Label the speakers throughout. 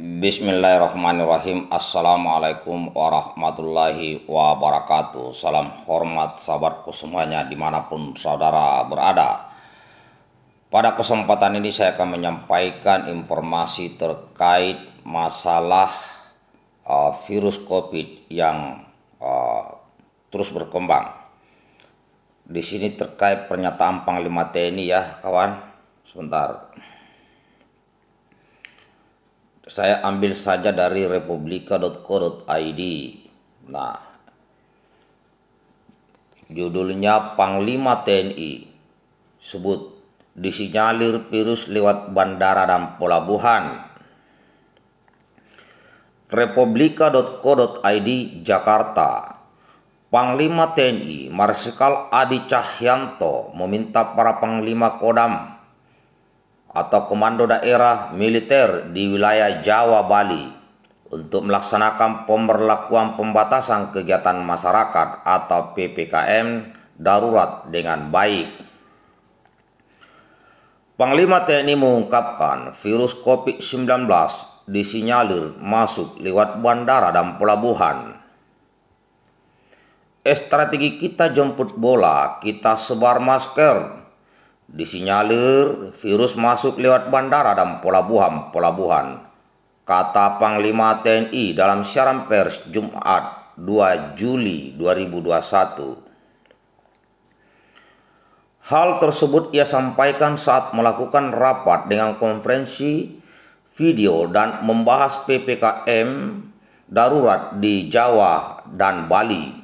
Speaker 1: Bismillahirrahmanirrahim Assalamualaikum warahmatullahi wabarakatuh Salam hormat sahabatku semuanya dimanapun saudara berada Pada kesempatan ini saya akan menyampaikan informasi terkait masalah uh, virus COVID yang uh, terus berkembang Di sini terkait pernyataan Panglima TNI ya kawan Sebentar saya ambil saja dari republika.co.id. Nah, judulnya Panglima TNI sebut disinyalir virus lewat bandara dan pelabuhan. Republika.co.id Jakarta Panglima TNI Marsikal Adi Cahyanto meminta para Panglima Kodam atau komando daerah militer di wilayah Jawa Bali untuk melaksanakan pemberlakuan pembatasan kegiatan masyarakat atau PPKM darurat dengan baik. Panglima TNI mengungkapkan virus COVID-19 disinyalir masuk lewat bandara dan pelabuhan. Strategi kita jemput bola, kita sebar masker, Disinyalir virus masuk lewat bandara dan pelabuhan pelabuhan. Kata Panglima TNI dalam siaran pers Jumat 2 Juli 2021. Hal tersebut ia sampaikan saat melakukan rapat dengan konferensi video dan membahas PPKM darurat di Jawa dan Bali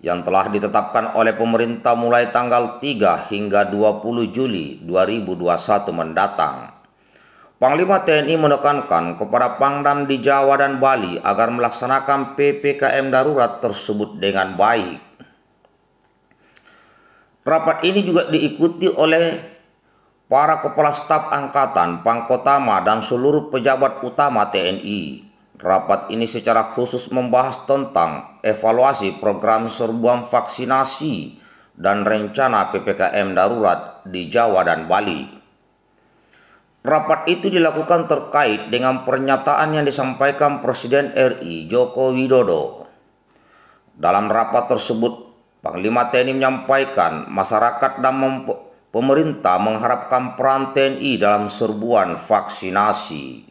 Speaker 1: yang telah ditetapkan oleh pemerintah mulai tanggal 3 hingga 20 Juli 2021 mendatang. Panglima TNI menekankan kepada Pangdam di Jawa dan Bali agar melaksanakan PPKM darurat tersebut dengan baik. Rapat ini juga diikuti oleh para kepala staf angkatan, pangkotama, dan seluruh pejabat utama TNI. Rapat ini secara khusus membahas tentang evaluasi program serbuan vaksinasi dan rencana PPKM darurat di Jawa dan Bali. Rapat itu dilakukan terkait dengan pernyataan yang disampaikan Presiden RI Joko Widodo. Dalam rapat tersebut, Panglima TNI menyampaikan masyarakat dan pemerintah mengharapkan peran TNI dalam serbuan vaksinasi.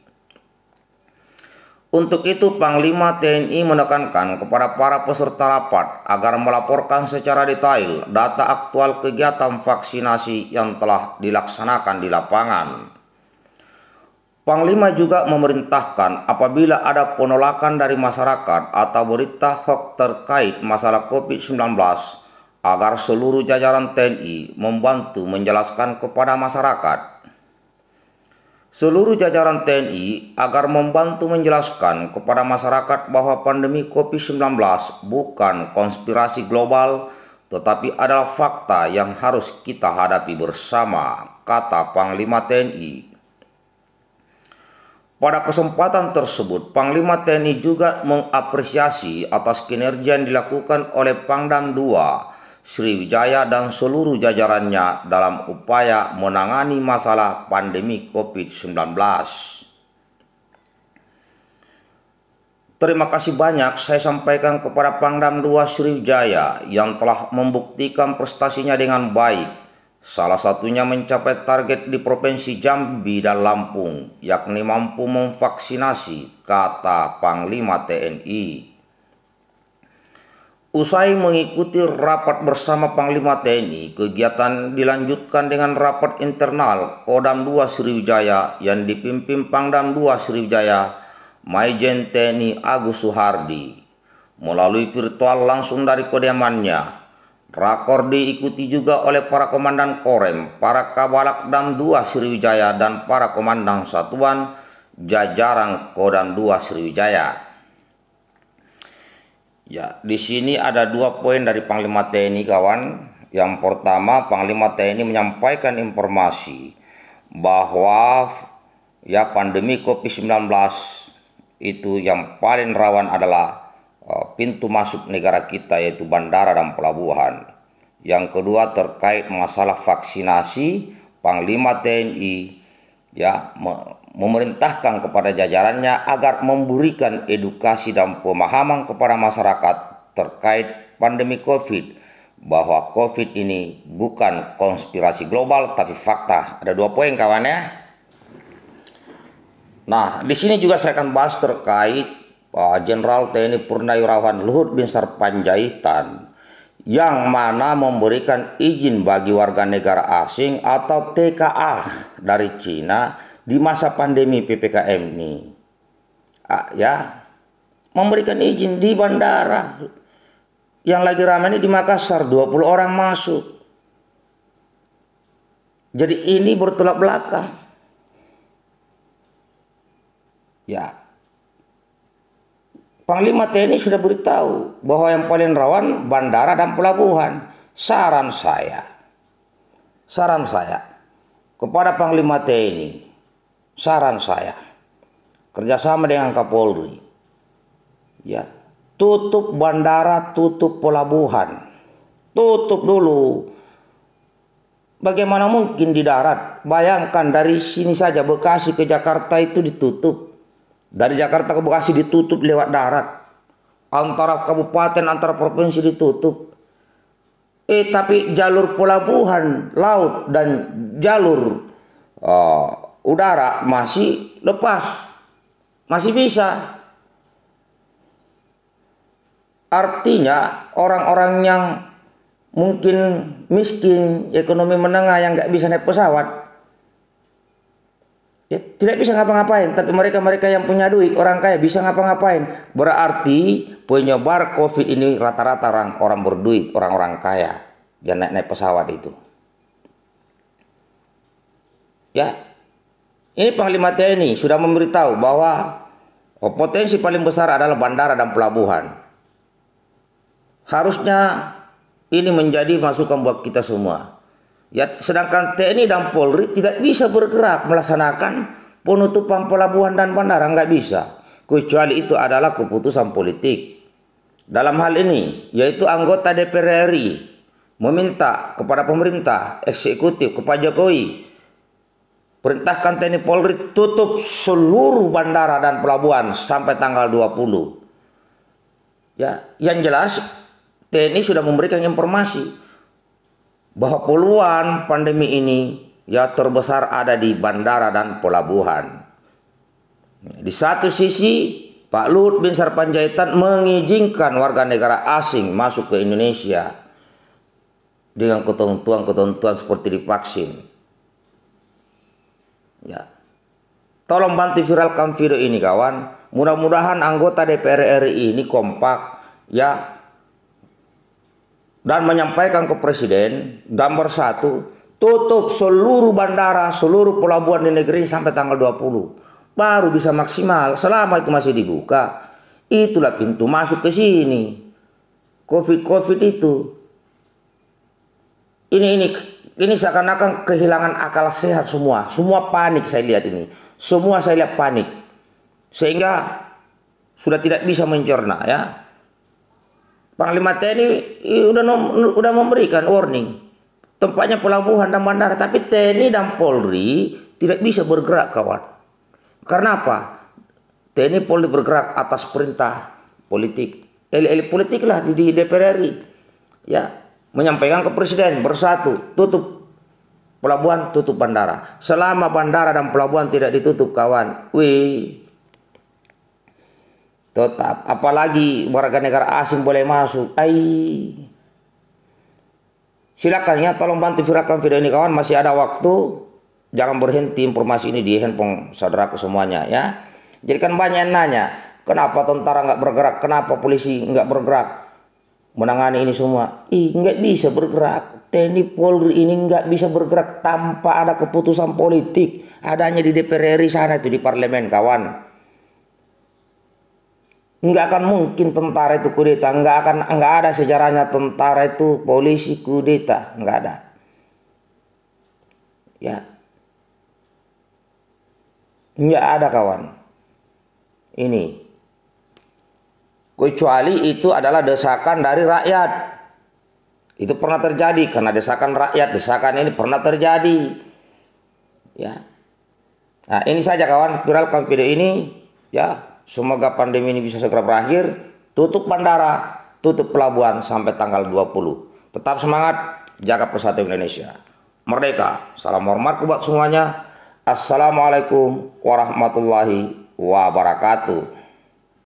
Speaker 1: Untuk itu Panglima TNI menekankan kepada para peserta rapat agar melaporkan secara detail data aktual kegiatan vaksinasi yang telah dilaksanakan di lapangan. Panglima juga memerintahkan apabila ada penolakan dari masyarakat atau berita hoax terkait masalah COVID-19 agar seluruh jajaran TNI membantu menjelaskan kepada masyarakat seluruh jajaran TNI agar membantu menjelaskan kepada masyarakat bahwa pandemi COVID-19 bukan konspirasi global tetapi adalah fakta yang harus kita hadapi bersama, kata Panglima TNI. Pada kesempatan tersebut, Panglima TNI juga mengapresiasi atas kinerja yang dilakukan oleh Pangdam II Sriwijaya dan seluruh jajarannya dalam upaya menangani masalah pandemi COVID-19. Terima kasih banyak saya sampaikan kepada Pangdam 2 Sriwijaya yang telah membuktikan prestasinya dengan baik. Salah satunya mencapai target di Provinsi Jambi dan Lampung, yakni mampu memvaksinasi, kata Panglima TNI. Usai mengikuti rapat bersama Panglima TNI, kegiatan dilanjutkan dengan rapat internal Kodam 2 Sriwijaya yang dipimpin Pangdam 2 Sriwijaya, Maijen TNI Agus Suhardi. Melalui virtual langsung dari kediamannya, rakor diikuti juga oleh para komandan Korem, para Kabalak Dam 2 Sriwijaya dan para komandan satuan jajaran Kodam 2 Sriwijaya. Ya, di sini ada dua poin dari Panglima TNI kawan. Yang pertama, Panglima TNI menyampaikan informasi bahwa ya pandemi Covid-19 itu yang paling rawan adalah eh, pintu masuk negara kita yaitu bandara dan pelabuhan. Yang kedua terkait masalah vaksinasi, Panglima TNI ya memerintahkan kepada jajarannya agar memberikan edukasi dan pemahaman kepada masyarakat terkait pandemi COVID bahwa COVID ini bukan konspirasi global tapi fakta. Ada dua poin kawan ya. Nah, di sini juga saya akan bahas terkait uh, Jenderal TNI Purnawirawan Luhut bin Sarpanjaitan yang mana memberikan izin bagi warga negara asing atau TKA dari Cina di masa pandemi PPKM ini ah, ya memberikan izin di bandara yang lagi ramai ini di Makassar 20 orang masuk jadi ini bertolak belakang ya Panglima TNI sudah beritahu bahwa yang paling rawan bandara dan pelabuhan saran saya saran saya kepada Panglima TNI saran saya kerjasama dengan Kapolri ya tutup bandara tutup pelabuhan tutup dulu bagaimana mungkin di darat bayangkan dari sini saja Bekasi ke Jakarta itu ditutup dari Jakarta ke Bekasi ditutup lewat darat antara kabupaten antara provinsi ditutup eh tapi jalur pelabuhan laut dan jalur uh, udara masih lepas masih bisa artinya orang-orang yang mungkin miskin ekonomi menengah yang nggak bisa naik pesawat ya, tidak bisa ngapa-ngapain tapi mereka-mereka yang punya duit orang kaya bisa ngapa-ngapain berarti penyebar covid ini rata-rata orang orang berduit orang-orang kaya yang naik-naik pesawat itu ya ini Panglima TNI sudah memberitahu bahwa oh, potensi paling besar adalah bandara dan pelabuhan. Harusnya ini menjadi masukan buat kita semua. Ya, sedangkan TNI dan Polri tidak bisa bergerak melaksanakan penutupan pelabuhan dan bandara nggak bisa. Kecuali itu adalah keputusan politik. Dalam hal ini, yaitu anggota DPR RI meminta kepada pemerintah eksekutif kepada Jokowi Perintahkan TNI Polri tutup seluruh bandara dan pelabuhan sampai tanggal 20. Ya, yang jelas TNI sudah memberikan informasi bahwa puluhan pandemi ini ya terbesar ada di bandara dan pelabuhan. Di satu sisi Pak Luhut bin Sarpanjaitan mengizinkan warga negara asing masuk ke Indonesia dengan ketentuan-ketentuan seperti divaksin. Ya. Tolong bantu viralkan video ini kawan. Mudah-mudahan anggota DPR RI ini kompak ya dan menyampaikan ke presiden gambar satu tutup seluruh bandara, seluruh pelabuhan di negeri sampai tanggal 20. Baru bisa maksimal selama itu masih dibuka. Itulah pintu masuk ke sini. Covid-covid itu. Ini ini ini seakan-akan kehilangan akal sehat semua. Semua panik saya lihat ini. Semua saya lihat panik. Sehingga sudah tidak bisa mencerna ya. Panglima TNI udah udah memberikan warning. Tempatnya pelabuhan dan bandara, tapi TNI dan Polri tidak bisa bergerak kawan. Karena apa? TNI Polri bergerak atas perintah politik. Elit-elit politik lah di DPR RI. Ya, menyampaikan ke presiden bersatu tutup pelabuhan tutup bandara selama bandara dan pelabuhan tidak ditutup kawan wih tetap apalagi warga negara asing boleh masuk ai silakan ya tolong bantu viralkan video ini kawan masih ada waktu jangan berhenti informasi ini di handphone saudaraku semuanya ya jadi kan banyak yang nanya kenapa tentara nggak bergerak kenapa polisi nggak bergerak menangani ini semua. Ih, nggak bisa bergerak. TNI Polri ini nggak bisa bergerak tanpa ada keputusan politik. Adanya di DPR RI sana itu di parlemen, kawan. Nggak akan mungkin tentara itu kudeta. Nggak akan, nggak ada sejarahnya tentara itu polisi kudeta. Nggak ada. Ya. Nggak ada, kawan. Ini kecuali itu adalah desakan dari rakyat. Itu pernah terjadi karena desakan rakyat, desakan ini pernah terjadi. Ya. Nah, ini saja kawan viralkan video ini ya. Semoga pandemi ini bisa segera berakhir, tutup bandara, tutup pelabuhan sampai tanggal 20. Tetap semangat, jaga persatuan Indonesia. Merdeka. Salam hormat buat semuanya. Assalamualaikum warahmatullahi wabarakatuh.